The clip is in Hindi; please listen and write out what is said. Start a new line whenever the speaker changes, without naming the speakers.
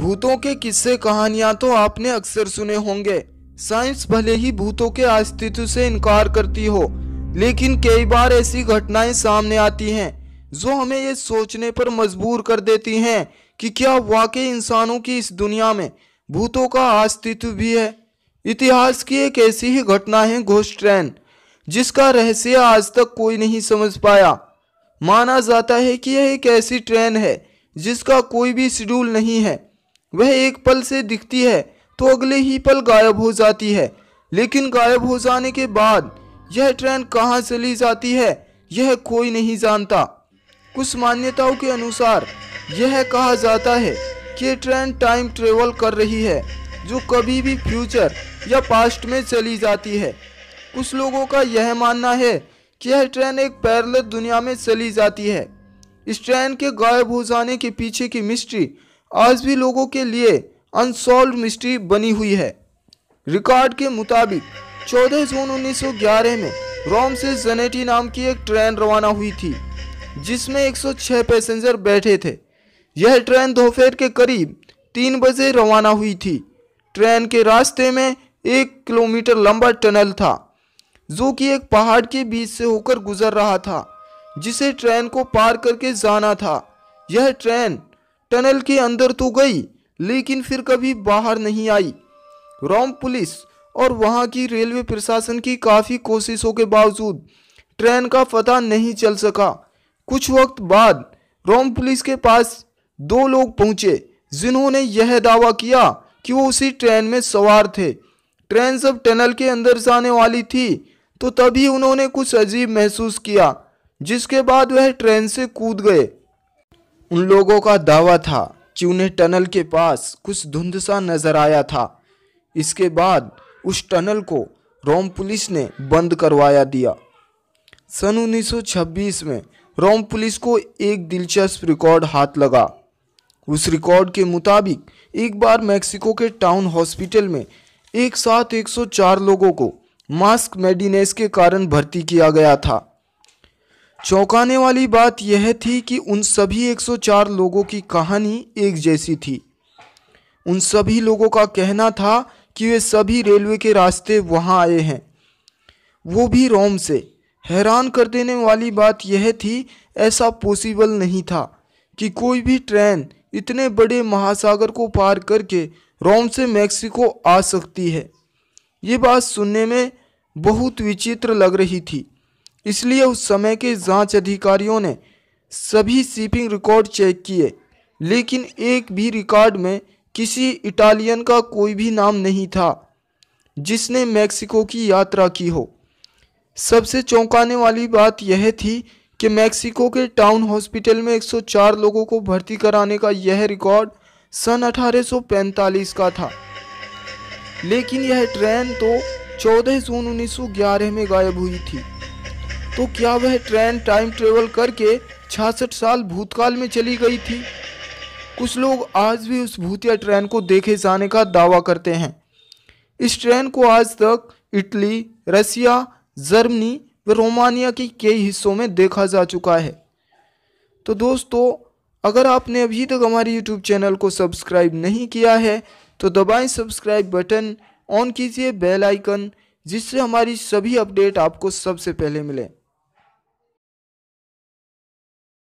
भूतों के किस्से कहानियां तो आपने अक्सर सुने होंगे साइंस भले ही भूतों के अस्तित्व से इनकार करती हो लेकिन कई बार ऐसी घटनाएं सामने आती हैं जो हमें ये सोचने पर मजबूर कर देती हैं कि क्या वाकई इंसानों की इस दुनिया में भूतों का अस्तित्व भी है इतिहास की एक ऐसी ही घटना है घोष्ट ट्रेन जिसका रहस्य आज तक कोई नहीं समझ पाया माना जाता है कि यह एक ऐसी ट्रेन है जिसका कोई भी शेड्यूल नहीं है वह एक पल से दिखती है तो अगले ही पल गायब हो जाती है लेकिन गायब हो जाने के बाद यह ट्रेन कहाँ चली जाती है यह कोई नहीं जानता कुछ मान्यताओं के अनुसार यह कहा जाता है कि ट्रेन टाइम ट्रेवल कर रही है जो कभी भी फ्यूचर या पास्ट में चली जाती है कुछ लोगों का यह मानना है कि यह ट्रेन एक पैरल दुनिया में चली जाती है इस ट्रेन के गायब हो जाने के पीछे की मिस्ट्री आज भी लोगों के लिए अनसॉल्व मिस्ट्री बनी हुई है रिकॉर्ड के मुताबिक 14 जून 1911 में रोम से जनेटी नाम की एक ट्रेन रवाना हुई थी जिसमें 106 पैसेंजर बैठे थे यह ट्रेन दोपहर के करीब तीन बजे रवाना हुई थी ट्रेन के रास्ते में एक किलोमीटर लंबा टनल था जो कि एक पहाड़ के बीच से होकर गुजर रहा था जिसे ट्रेन को पार करके जाना था यह ट्रेन टनल के अंदर तो गई लेकिन फिर कभी बाहर नहीं आई रोम पुलिस और वहाँ की रेलवे प्रशासन की काफ़ी कोशिशों के बावजूद ट्रेन का पता नहीं चल सका कुछ वक्त बाद रोम पुलिस के पास दो लोग पहुंचे जिन्होंने यह दावा किया कि वो उसी ट्रेन में सवार थे ट्रेन सब टनल के अंदर जाने वाली थी तो तभी उन्होंने कुछ अजीब महसूस किया जिसके बाद वह ट्रेन से कूद गए उन लोगों का दावा था कि उन्हें टनल के पास कुछ धुंध सा नजर आया था इसके बाद उस टनल को रोम पुलिस ने बंद करवाया दिया सन 1926 में रोम पुलिस को एक दिलचस्प रिकॉर्ड हाथ लगा उस रिकॉर्ड के मुताबिक एक बार मैक्सिको के टाउन हॉस्पिटल में एक साथ 104 लोगों को मास्क मेडिनेस के कारण भर्ती किया गया था चौंकाने वाली बात यह थी कि उन सभी 104 लोगों की कहानी एक जैसी थी उन सभी लोगों का कहना था कि वे सभी रेलवे के रास्ते वहां आए हैं वो भी रोम से हैरान कर देने वाली बात यह थी ऐसा पॉसिबल नहीं था कि कोई भी ट्रेन इतने बड़े महासागर को पार करके रोम से मैक्सिको आ सकती है ये बात सुनने में बहुत विचित्र लग रही थी इसलिए उस समय के जांच अधिकारियों ने सभी शिपिंग रिकॉर्ड चेक किए लेकिन एक भी रिकॉर्ड में किसी इटालियन का कोई भी नाम नहीं था जिसने मैक्सिको की यात्रा की हो सबसे चौंकाने वाली बात यह थी कि मैक्सिको के टाउन हॉस्पिटल में 104 लोगों को भर्ती कराने का यह रिकॉर्ड सन 1845 का था लेकिन यह ट्रेन तो 14 जून 1911 में गायब हुई थी तो क्या वह ट्रेन टाइम ट्रेवल करके 66 साल भूतकाल में चली गई थी कुछ लोग आज भी उस भूतिया ट्रेन को देखे जाने का दावा करते हैं इस ट्रेन को आज तक इटली रसिया जर्मनी व रोमानिया के कई हिस्सों में देखा जा चुका है तो दोस्तों अगर आपने अभी तक हमारे यूट्यूब चैनल को सब्सक्राइब नहीं किया है तो दबाएं सब्सक्राइब बटन ऑन कीजिए बेल आइकन जिससे हमारी सभी अपडेट आपको सबसे पहले मिले